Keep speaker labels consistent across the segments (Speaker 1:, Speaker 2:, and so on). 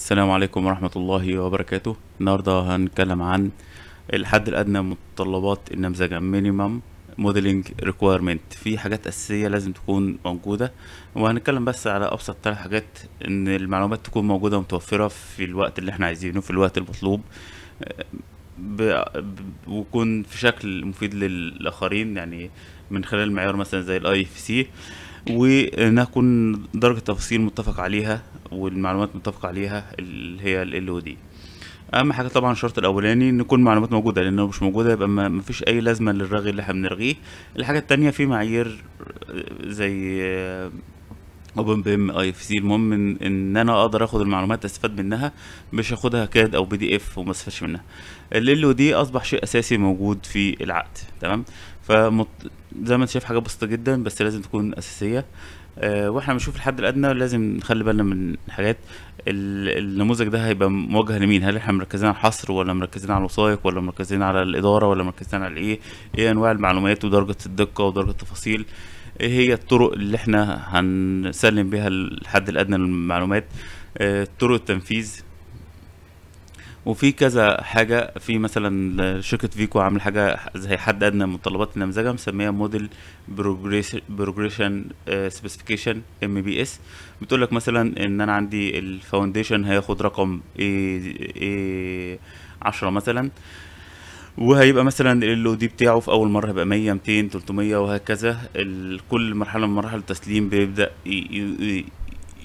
Speaker 1: السلام عليكم ورحمة الله وبركاته النهاردة هنتكلم عن الحد الأدنى متطلبات النمذجة مينيمم modeling ريكويرمنت في حاجات أساسية لازم تكون موجودة وهنتكلم بس على أبسط ثلاث حاجات إن المعلومات تكون موجودة ومتوفرة في الوقت اللي احنا عايزينه في الوقت المطلوب ب... ويكون في شكل مفيد للآخرين يعني من خلال معيار مثلا زي الـ IFC ونكون درجة التفاصيل متفق عليها والمعلومات متفق عليها اللي هي ال او دي اهم حاجه طبعا الشرط الاولاني ان تكون معلومات موجوده لان لو مش موجوده يبقى ما فيش اي لازمه للرغي اللي احنا بنرغيه الحاجه التانية في معايير زي اوبن بي ام اي اف سي المهم ان, إن انا اقدر اخد المعلومات استفاد منها مش اخدها كاد او بي دي اف وما استفادش منها ال او دي اصبح شيء اساسي موجود في العقد تمام فمت... زي ما انت شايف حاجه بسيطه جدا بس لازم تكون اساسيه أه واحنا بنشوف الحد الادنى لازم نخلي بالنا من حاجات النموذج ده هيبقى موجه لمين هل احنا مركزين على الحصر ولا مركزين على الوثائق ولا مركزين على الاداره ولا مركزين على ايه ايه انواع المعلومات ودرجه الدقه ودرجه التفاصيل ايه هي الطرق اللي احنا هنسلم بها الحد الادنى للمعلومات آه، طرق التنفيذ وفي كذا حاجه في مثلا شركه فيكو عامل حاجه زي حد ادنى متطلبات النمذجه مسميها موديل بروجريشن سبيسيفيكيشن ام بي اس بتقول لك مثلا ان انا عندي الفاونديشن هياخد رقم اي اي 10 مثلا وهيبقى مثلا اللو دي بتاعه في اول مره هيبقى 100 200 300 وهكذا كل مرحله من مراحل التسليم بيبدا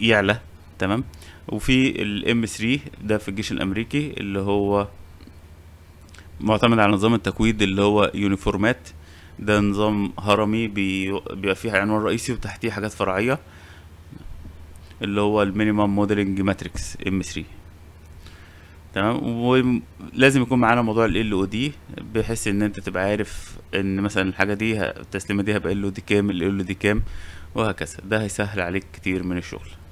Speaker 1: يعلى تمام وفي الام 3 ده في الجيش الامريكي اللي هو معتمد على نظام التكويد اللي هو يونيفورمات ده نظام هرمي بيبقى فيه عنوان رئيسي وتحتيه حاجات فرعيه اللي هو المينيمم موديلنج ماتريكس ام 3 تمام ولازم يكون معانا موضوع ال او دي بحيث ان انت تبقى عارف ان مثلا الحاجه دي التسليمه دي هبقى ال او دي كام ال او دي كام وهكذا ده هيسهل عليك كتير من الشغل